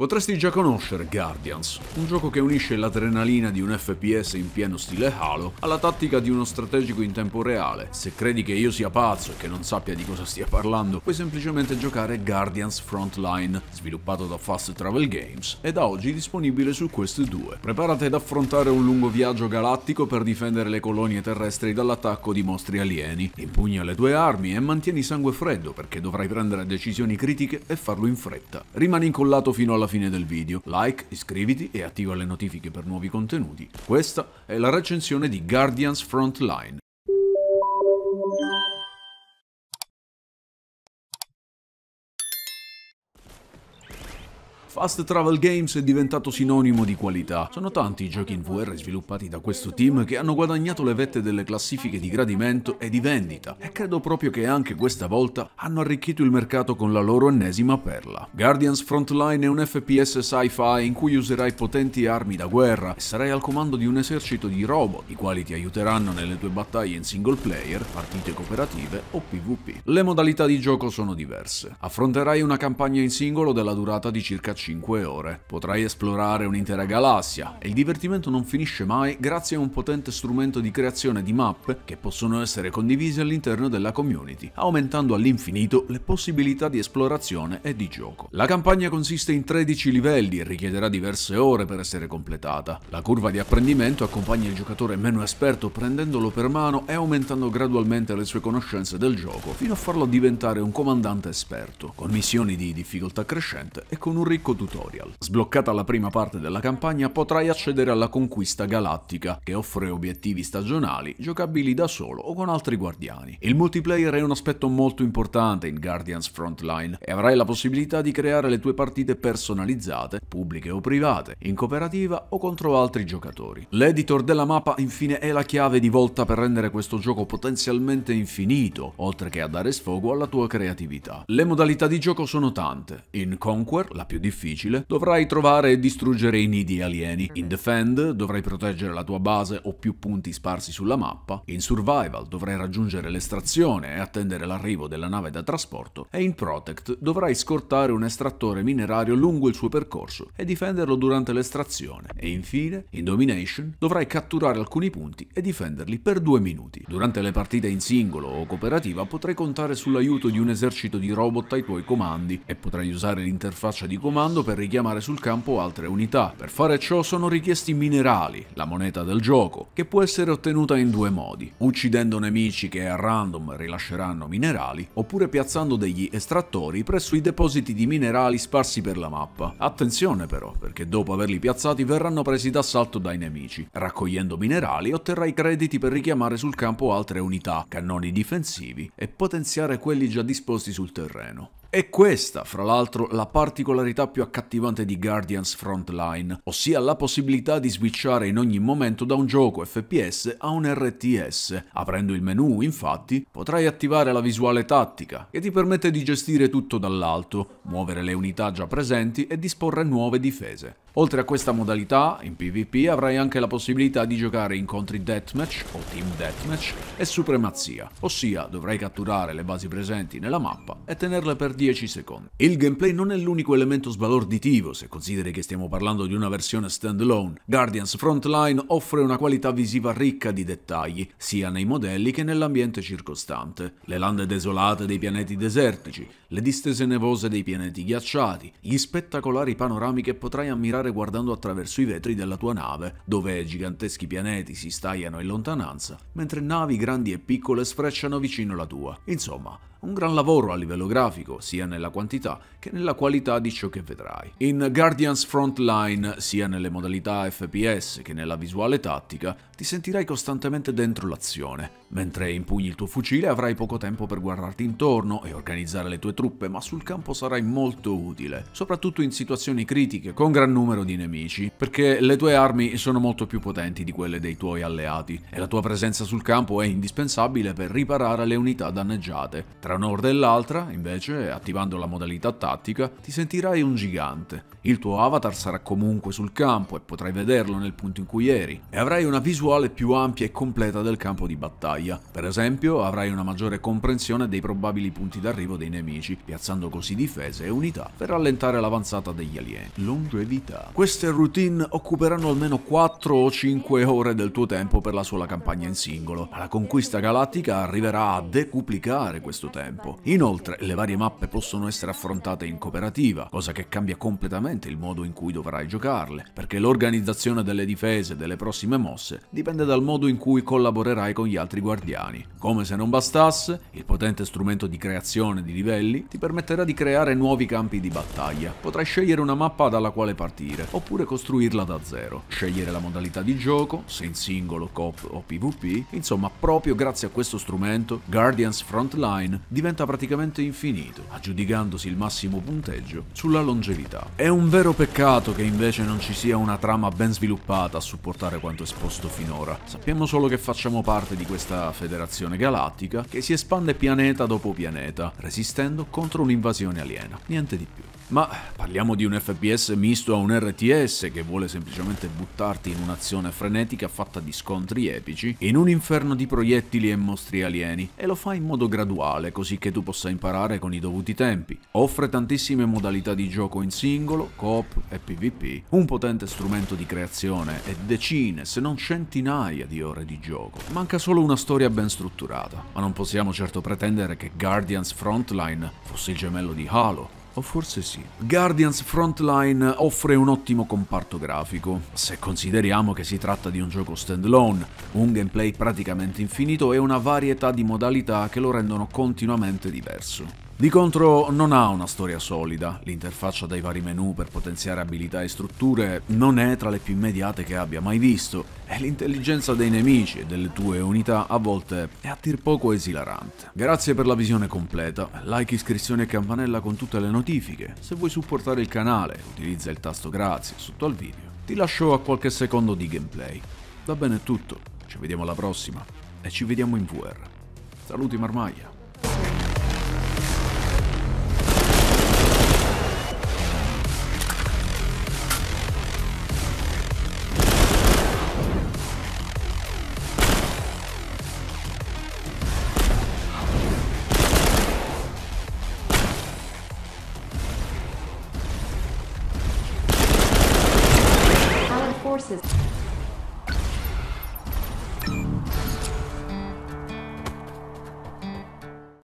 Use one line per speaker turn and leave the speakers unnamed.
Potresti già conoscere Guardians, un gioco che unisce l'adrenalina di un FPS in pieno stile Halo alla tattica di uno strategico in tempo reale. Se credi che io sia pazzo e che non sappia di cosa stia parlando, puoi semplicemente giocare Guardians Frontline, sviluppato da Fast Travel Games e da oggi disponibile su Quest 2. Preparati ad affrontare un lungo viaggio galattico per difendere le colonie terrestri dall'attacco di mostri alieni. Impugna le tue armi e mantieni sangue freddo perché dovrai prendere decisioni critiche e farlo in fretta. Rimani incollato fino alla fine del video. Like, iscriviti e attiva le notifiche per nuovi contenuti. Questa è la recensione di Guardians Frontline. Fast Travel Games è diventato sinonimo di qualità. Sono tanti i giochi in VR sviluppati da questo team che hanno guadagnato le vette delle classifiche di gradimento e di vendita, e credo proprio che anche questa volta hanno arricchito il mercato con la loro ennesima perla. Guardians Frontline è un FPS sci-fi in cui userai potenti armi da guerra e sarai al comando di un esercito di robot, i quali ti aiuteranno nelle tue battaglie in single player, partite cooperative o PvP. Le modalità di gioco sono diverse. Affronterai una campagna in singolo della durata di circa 5 5 ore. Potrai esplorare un'intera galassia e il divertimento non finisce mai grazie a un potente strumento di creazione di mappe che possono essere condivise all'interno della community, aumentando all'infinito le possibilità di esplorazione e di gioco. La campagna consiste in 13 livelli e richiederà diverse ore per essere completata. La curva di apprendimento accompagna il giocatore meno esperto prendendolo per mano e aumentando gradualmente le sue conoscenze del gioco, fino a farlo diventare un comandante esperto, con missioni di difficoltà crescente e con un ricco tutorial. Sbloccata la prima parte della campagna potrai accedere alla Conquista Galattica, che offre obiettivi stagionali giocabili da solo o con altri guardiani. Il multiplayer è un aspetto molto importante in Guardians Frontline e avrai la possibilità di creare le tue partite personalizzate, pubbliche o private, in cooperativa o contro altri giocatori. L'editor della mappa infine è la chiave di volta per rendere questo gioco potenzialmente infinito, oltre che a dare sfogo alla tua creatività. Le modalità di gioco sono tante. In Conquer, la più difficile, difficile, dovrai trovare e distruggere i nidi alieni. In mhm. Defend dovrai proteggere la tua base o più punti sparsi sulla mappa. In Survival dovrai raggiungere l'estrazione e attendere l'arrivo della nave da trasporto. E in Protect dovrai scortare un estrattore minerario lungo il suo percorso e difenderlo durante l'estrazione. E infine, in Domination, dovrai catturare alcuni punti e difenderli per due minuti. Durante le partite in singolo o cooperativa potrai contare sull'aiuto di un esercito di robot ai tuoi comandi e potrai usare l'interfaccia di comando utilizzando per richiamare sul campo altre unità. Per fare ciò sono richiesti minerali, la moneta del gioco, che può essere ottenuta in due modi, uccidendo nemici che a random rilasceranno minerali, oppure piazzando degli estrattori presso i depositi di minerali sparsi per la mappa. Attenzione però, perché dopo averli piazzati verranno presi d'assalto dai nemici. Raccogliendo minerali otterrai crediti per richiamare sul campo altre unità, cannoni difensivi e potenziare quelli già disposti sul terreno. È questa, fra l'altro, la particolarità più accattivante di Guardians Frontline, ossia la possibilità di switchare in ogni momento da un gioco FPS a un RTS. Aprendo il menu, infatti, potrai attivare la visuale tattica, che ti permette di gestire tutto dall'alto, muovere le unità già presenti e disporre nuove difese. Oltre a questa modalità, in PvP avrai anche la possibilità di giocare incontri deathmatch o team deathmatch e supremazia, ossia dovrai catturare le basi presenti nella mappa e tenerle per 10 secondi. Il gameplay non è l'unico elemento sbalorditivo se consideri che stiamo parlando di una versione standalone. Guardians Frontline offre una qualità visiva ricca di dettagli, sia nei modelli che nell'ambiente circostante. Le lande desolate dei pianeti desertici, le distese nevose dei pianeti ghiacciati, gli spettacolari panorami che potrai ammirare viaggiare guardando attraverso i vetri della tua nave, dove giganteschi pianeti si staiano in lontananza, mentre navi grandi e piccole sfrecciano vicino la tua. Insomma, un gran lavoro a livello grafico, sia nella quantità che nella qualità di ciò che vedrai. In Guardians Frontline, sia nelle modalità FPS che nella visuale tattica, ti sentirai costantemente dentro l'azione. Mentre impugni il tuo fucile avrai poco tempo per guardarti intorno e organizzare le tue truppe, ma sul campo sarai molto utile, soprattutto in situazioni critiche con gran numero numero di nemici, perché le tue armi sono molto più potenti di quelle dei tuoi alleati e la tua presenza sul campo è indispensabile per riparare le unità danneggiate. Tra un'orda e l'altra, invece, attivando la modalità tattica, ti sentirai un gigante. Il tuo avatar sarà comunque sul campo e potrai vederlo nel punto in cui eri e avrai una visuale più ampia e completa del campo di battaglia. Per esempio, avrai una maggiore comprensione dei probabili punti d'arrivo dei nemici, piazzando così difese e unità per rallentare l'avanzata degli alieni. Longevità vita. Queste routine occuperanno almeno 4 o 5 ore del tuo tempo per la sola campagna in singolo. La conquista galattica arriverà a decuplicare questo tempo. Inoltre, le varie mappe possono essere affrontate in cooperativa, cosa che cambia completamente il modo in cui dovrai giocarle, perché l'organizzazione delle difese e delle prossime mosse dipende dal modo in cui collaborerai con gli altri guardiani. Come se non bastasse, il potente strumento di creazione di livelli ti permetterà di creare nuovi campi di battaglia. Potrai scegliere una mappa dalla quale partire dire, oppure costruirla da zero. Scegliere la modalità di gioco, se in singolo, cop o pvp, insomma proprio grazie a questo strumento Guardians Frontline diventa praticamente infinito, aggiudicandosi il massimo punteggio sulla longevità. È un vero peccato che invece non ci sia una trama ben sviluppata a supportare quanto esposto finora. Sappiamo solo che facciamo parte di questa federazione galattica che si espande pianeta dopo pianeta, resistendo contro un'invasione aliena. Niente di più. Ma parliamo di un FPS misto a un RTS che vuole semplicemente buttarti in un'azione frenetica fatta di scontri epici, in un inferno di proiettili e mostri alieni, e lo fa in modo graduale così che tu possa imparare con i dovuti tempi. Offre tantissime modalità di gioco in singolo, coop e PvP, un potente strumento di creazione e decine, se non centinaia di ore di gioco. Manca solo una storia ben strutturata, ma non possiamo certo pretendere che Guardians Frontline fosse il gemello di Halo o oh, forse sì. Guardians Frontline offre un ottimo comparto grafico, se consideriamo che si tratta di un gioco standalone, un gameplay praticamente infinito e una varietà di modalità che lo rendono continuamente diverso. Di contro non ha una storia solida, l'interfaccia dai vari menu per potenziare abilità e strutture non è tra le più immediate che abbia mai visto, e l'intelligenza dei nemici e delle tue unità a volte è a dir poco esilarante. Grazie per la visione completa, like, iscrizione e campanella con tutte le notifiche. Se vuoi supportare il canale utilizza il tasto grazie sotto al video. Ti lascio a qualche secondo di gameplay. Va bene è tutto, ci vediamo alla prossima e ci vediamo in VR. Saluti Marmaglia! services.